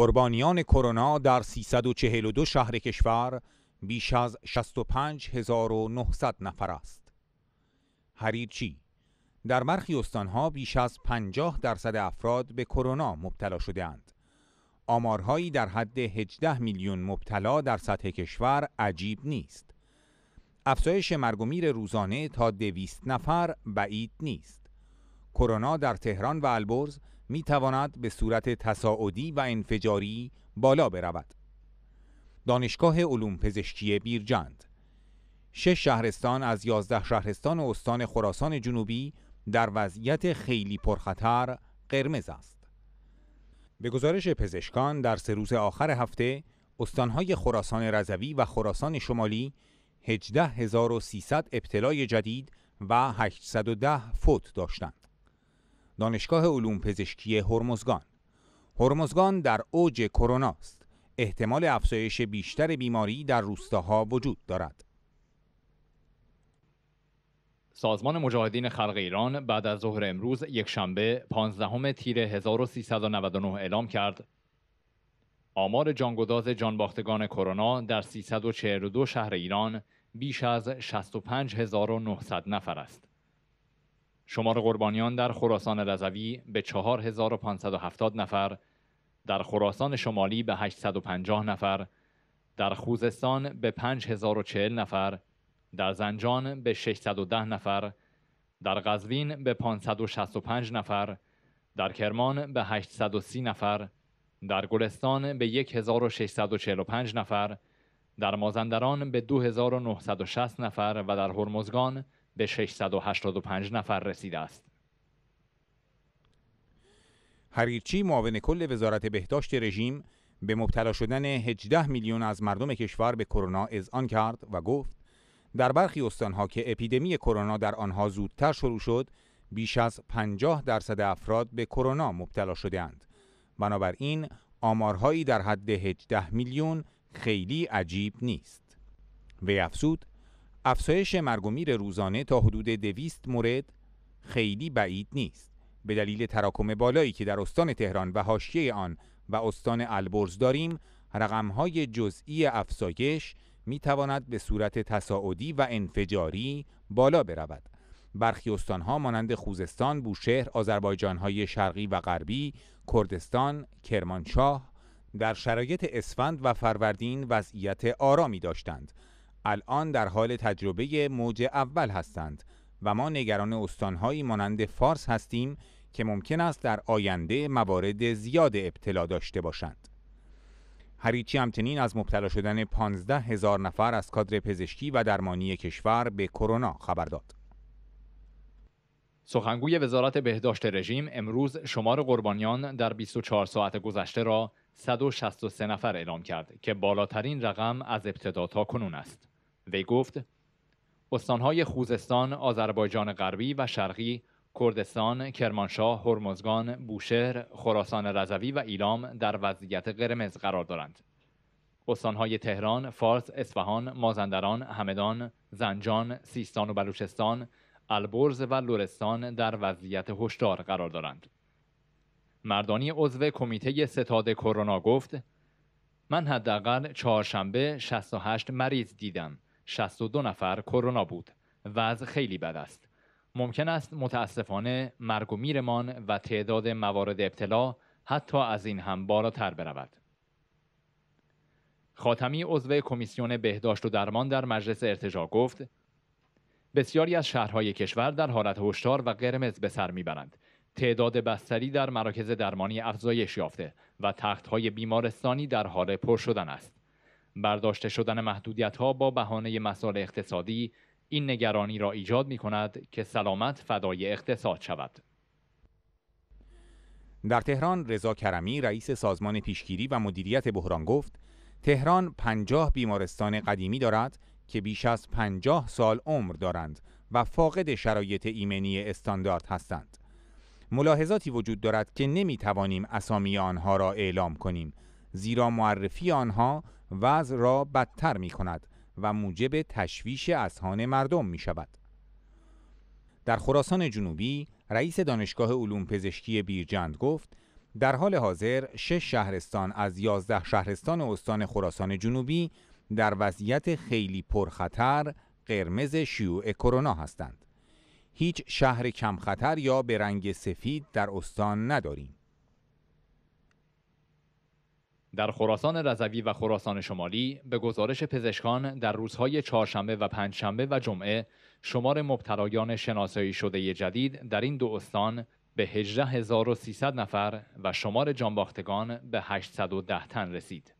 قربانیان کرونا در 342 شهر کشور بیش از 65900 نفر است. هریرچی در برخی استانها بیش از 50 درصد افراد به کرونا مبتلا شدهاند. آمارهایی در حد 18 میلیون مبتلا در سطح کشور عجیب نیست. افزایش میر روزانه تا 200 نفر بعید نیست. کرونا در تهران و البرز می تواند به صورت تصاعدی و انفجاری بالا برود. دانشگاه علوم پزشکی بیرجند شش شهرستان از یازده شهرستان استان خراسان جنوبی در وضعیت خیلی پرخطر قرمز است. به گزارش پزشکان در سه روز آخر هفته استانهای خراسان رضوی و خراسان شمالی 18300 ابتلای جدید و 810 فوت داشتند. دانشگاه علوم پزشکی هرمزگان هرمزگان در اوج کرونا است احتمال افزایش بیشتر بیماری در روستاها وجود دارد سازمان مجاهدین خلق ایران بعد از ظهر امروز یک شنبه 15 تیر 1399 اعلام کرد آمار جانگداز جانباختگان کرونا در 342 شهر ایران بیش از 65900 نفر است. شمار قربانیان در خراسان رضوی به 4570 نفر، در خراسان شمالی به 850 نفر، در خوزستان به 5040 نفر، در زنجان به 610 نفر، در قزوین به 565 نفر، در کرمان به 830 نفر، در گلستان به 1645 نفر، در مازندران به 2960 نفر و در هرمزگان به 685 نفر رسیده است. هریچی معاون کل وزارت بهداشت رژیم به مبتلا شدن 18 میلیون از مردم کشور به کرونا اذعان کرد و گفت در برخی استانها که اپیدمی کرونا در آنها زودتر شروع شد بیش از 50 درصد افراد به کرونا مبتلا شده اند بنابراین آمارهایی در حد 18 میلیون خیلی عجیب نیست وی افزود افزایش مرگ میر روزانه تا حدود دویست مورد خیلی بعید نیست به دلیل تراکم بالایی که در استان تهران و حاشیه آن و استان البرز داریم رقمهای جزئی افزایش می تواند به صورت تصاعدی و انفجاری بالا برود برخی استانها مانند خوزستان، بوشهر، آذربایجانهای شرقی و غربی، کردستان، کرمانشاه در شرایط اسفند و فروردین وضعیت آرامی داشتند الان در حال تجربه موج اول هستند و ما نگران استانهایی مانند فارس هستیم که ممکن است در آینده موارد زیاد ابتلا داشته باشند. هریچی همچنین از مبتلا شدن 15 هزار نفر از کادر پزشکی و درمانی کشور به کرونا خبر داد. سخنگوی وزارت بهداشت رژیم امروز شمار قربانیان در 24 ساعت گذشته را 163 نفر اعلام کرد که بالاترین رقم از ابتدا تا کنون است. وی گفت استانهای خوزستان، آذربایجان غربی و شرقی، کردستان، کرمانشاه، هرمزگان، بوشهر، خراسان رضوی و ایلام در وضعیت قرمز قرار دارند. استانهای تهران، فارس، اصفهان، مازندران، همدان، زنجان، سیستان و بلوچستان، البرز و لورستان در وضعیت هشدار قرار دارند. مردانی عضو کمیته ستاد کرونا گفت من حداقل چهارشنبه 68 مریض دیدم 62 نفر کرونا بود وضع خیلی بد است ممکن است متاسفانه مرگ و میرمان و تعداد موارد ابتلا حتی از این هم بالاتر برود خاتمی عضو کمیسیون بهداشت و درمان در مجلس ارتجا گفت بسیاری از شهرهای کشور در حالت هشدار و قرمز به سر میبرند تعداد بستری در مراکز درمانی افزایش یافته و تختهای بیمارستانی در حال پر شدن است برداشته شدن محدودیت ها با بهانه مسائل اقتصادی این نگرانی را ایجاد می کند که سلامت فدای اقتصاد شود. در تهران رضا کرمی رئیس سازمان پیشگیری و مدیریت بحران گفت تهران پنجاه بیمارستان قدیمی دارد که بیش از پنجاه سال عمر دارند و فاقد شرایط ایمنی استاندارد هستند. ملاحظاتی وجود دارد که نمی توانیم اسامی آنها را اعلام کنیم زیرا معرفی آنها وضع را بدتر می کند و موجب تشویش اذهان مردم می شود. در خراسان جنوبی رئیس دانشگاه علوم پزشکی بیرجند گفت در حال حاضر شش شهرستان از یازده شهرستان استان خراسان جنوبی در وضعیت خیلی پرخطر قرمز شیوع کرونا هستند. هیچ شهر کم خطر یا به رنگ سفید در استان نداریم. در خراسان رضوی و خراسان شمالی به گزارش پزشکان در روزهای چهارشنبه و پنجشنبه و جمعه شمار مبتلایان شناسایی شده جدید در این دو استان به 18300 نفر و شمار جانباختگان به 810 تن رسید.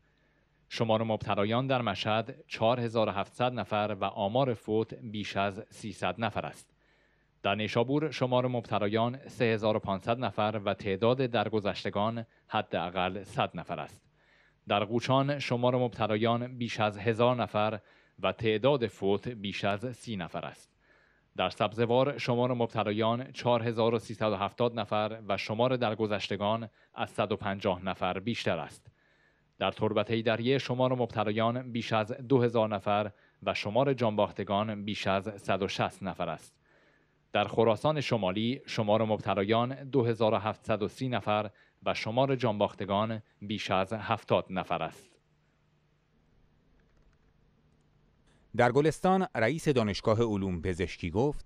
شمار مبتلایان در مشهد 4700 نفر و آمار فوت بیش از 300 نفر است. در نیشابور شمار مبتلایان 3500 نفر و تعداد درگذشتگان حداقل 100 نفر است. در قوچان شمار مبتلایان بیش از هزار نفر و تعداد فوت بیش از سی نفر است. در سبزوار شمار مبتلایان 4370 نفر و شمار درگذشتگان از 150 نفر بیشتر است. در تربت دریه شمار مبتلایان بیش از 2000 نفر و شمار جانباختگان بیش از 160 نفر است. در خراسان شمالی شمار مبتلایان 2730 نفر و شمار جانباختگان بیش از 70 نفر است. در گلستان رئیس دانشگاه علوم پزشکی گفت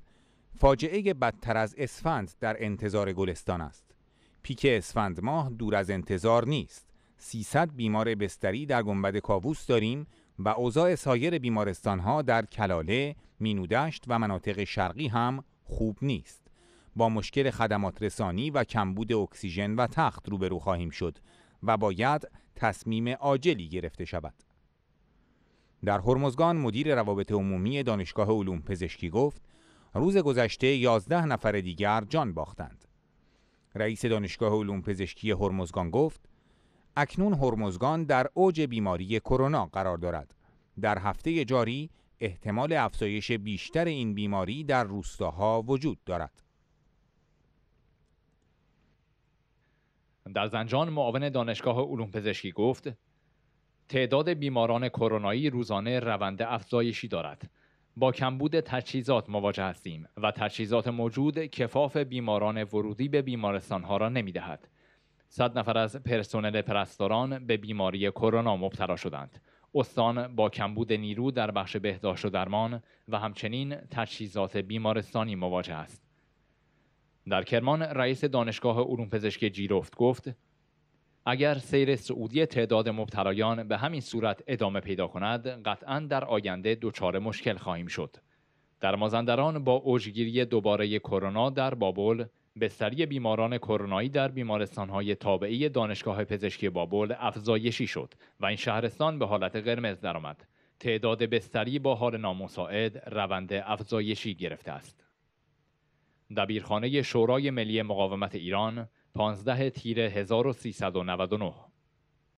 فاجعه بدتر از اسفند در انتظار گلستان است. پیک اسفند ماه دور از انتظار نیست. 300 بیمار بستری در گنبد کاووس داریم و اوضاع سایر بیمارستان ها در کلاله، مینودشت و مناطق شرقی هم خوب نیست با مشکل خدمات رسانی و کمبود اکسیژن و تخت روبرو خواهیم شد و باید تصمیم عاجلی گرفته شود در هرمزگان مدیر روابط عمومی دانشگاه علوم پزشکی گفت روز گذشته 11 نفر دیگر جان باختند رئیس دانشگاه علوم پزشکی هرمزگان گفت اکنون هرمزگان در اوج بیماری کرونا قرار دارد در هفته جاری احتمال افزایش بیشتر این بیماری در روستاها وجود دارد. در زنجان معاون دانشگاه علوم پزشکی گفت تعداد بیماران کرونایی روزانه روند افزایشی دارد. با کمبود تجهیزات مواجه هستیم و تجهیزات موجود کفاف بیماران ورودی به ها را نمیدهد. صد نفر از پرسنل پرستاران به بیماری کرونا مبتلا شدند. استان با کمبود نیرو در بخش بهداشت و درمان و همچنین تجهیزات بیمارستانی مواجه است. در کرمان رئیس دانشگاه علوم پزشکی جیرفت گفت اگر سیر سعودی تعداد مبتلایان به همین صورت ادامه پیدا کند قطعا در آینده دچار مشکل خواهیم شد. در مازندران با اوجگیری دوباره کرونا در بابل بستری بیماران کرونایی در بیمارستانهای تابعی دانشگاه پزشکی بابل افزایشی شد و این شهرستان به حالت قرمز درآمد. تعداد بستری با حال نامساعد روند افزایشی گرفته است. دبیرخانه شورای ملی مقاومت ایران 15 تیر 1399